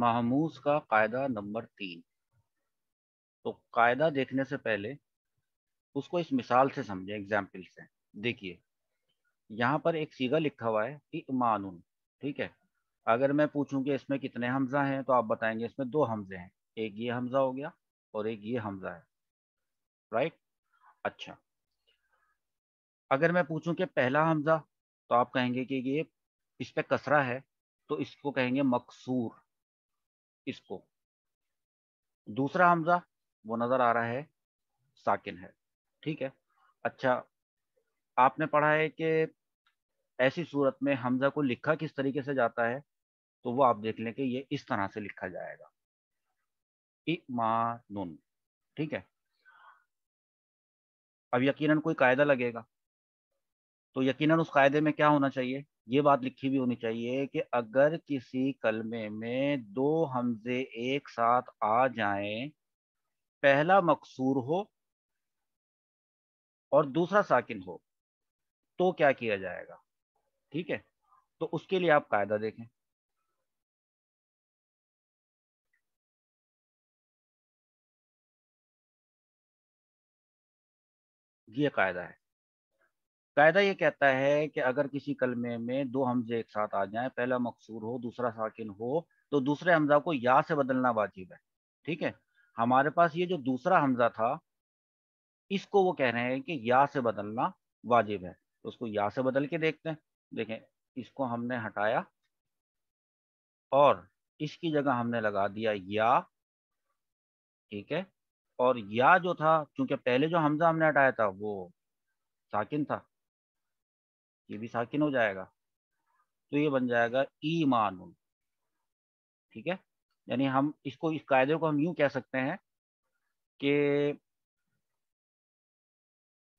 महमूस का कायदा नंबर तीन तो कायदा देखने से पहले उसको इस मिसाल से समझे एग्जाम्पल से देखिए यहाँ पर एक सीगा लिखा हुआ है कि मानून ठीक है अगर मैं पूछूं कि इसमें कितने हमजा हैं तो आप बताएंगे इसमें दो हमजे हैं एक ये हमजा हो गया और एक ये हमजा है राइट अच्छा अगर मैं पूछूं कि पहला हमजा तो आप कहेंगे कि ये इस पर कसरा है तो इसको कहेंगे मकसूर इसको दूसरा हमजा वो नजर आ रहा है साकिन है ठीक है अच्छा आपने पढ़ा है कि ऐसी सूरत में हमजा को लिखा किस तरीके से जाता है तो वो आप देख लें कि ये इस तरह से लिखा जाएगा इमानुन ठीक है अब यकीनन कोई कायदा लगेगा तो यकीनन उस कायदे में क्या होना चाहिए ये बात लिखी भी होनी चाहिए कि अगर किसी कलमे में दो हमजे एक साथ आ जाएं पहला मकसूर हो और दूसरा साकिन हो तो क्या किया जाएगा ठीक है तो उसके लिए आप कायदा देखें ये कायदा है कायदा ये कहता है कि अगर किसी कलमे में दो हमजे एक साथ आ जाएं पहला मकसूर हो दूसरा साकिन हो तो दूसरे हमजा को या से बदलना वाजिब है ठीक है हमारे पास ये जो दूसरा हमजा था इसको वो कह रहे हैं कि या से बदलना वाजिब है तो उसको या से बदल के देखते हैं देखें इसको हमने हटाया और इसकी जगह हमने लगा दिया या ठीक है और या जो था क्योंकि पहले जो हमजा हमने हटाया था वो साकिन था ये भी साकिन हो जाएगा तो ये बन जाएगा ईमान ठीक है यानी हम इसको इस कायदे को हम यूं कह सकते हैं कि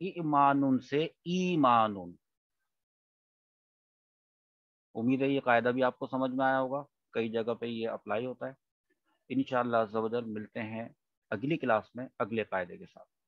ईमान से ईमान उम्मीद है ये कायदा भी आपको समझ में आया होगा कई जगह पे ये अप्लाई होता है इन मिलते हैं अगली क्लास में अगले कायदे के साथ